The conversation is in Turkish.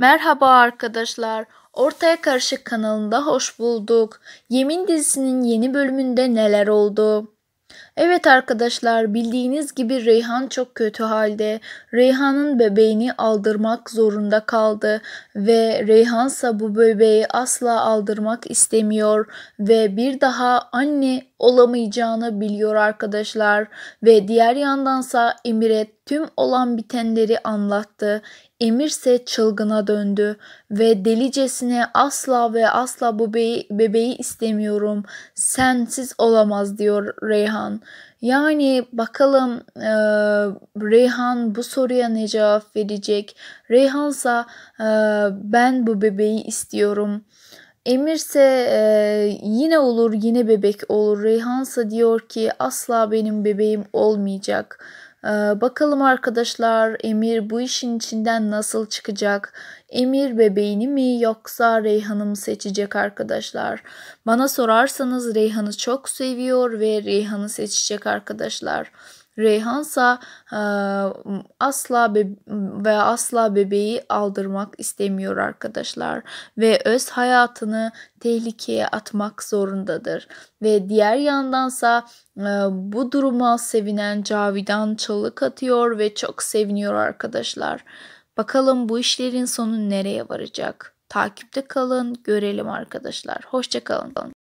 Merhaba arkadaşlar. Ortaya Karışık kanalında hoş bulduk. Yemin dizisinin yeni bölümünde neler oldu? Evet arkadaşlar bildiğiniz gibi Reyhan çok kötü halde. Reyhan'ın bebeğini aldırmak zorunda kaldı ve Reyhansa bu bebeği asla aldırmak istemiyor ve bir daha anne olamayacağını biliyor arkadaşlar ve diğer yandansa Emiret tüm olan bitenleri anlattı. Emirse çılgına döndü ve delicesine asla ve asla bu bebeği, bebeği istemiyorum. Sensiz olamaz diyor Reyhan. Yani bakalım e, Reyhan bu soruya ne cevap verecek? Reyhansa e, ben bu bebeği istiyorum. Emirse e, yine olur yine bebek olur. Reyhansa diyor ki asla benim bebeğim olmayacak. Ee, bakalım arkadaşlar Emir bu işin içinden nasıl çıkacak? Emir bebeğini mi yoksa Reyhan'ı mı seçecek arkadaşlar? Bana sorarsanız Reyhan'ı çok seviyor ve Reyhan'ı seçecek arkadaşlar. Reyhansa e, asla be ve asla bebeği aldırmak istemiyor arkadaşlar ve öz hayatını tehlikeye atmak zorundadır. Ve diğer yandansa e, bu duruma sevinen Cavidan çalık atıyor ve çok seviniyor arkadaşlar. Bakalım bu işlerin sonu nereye varacak? Takipte kalın, görelim arkadaşlar. hoşça kalın.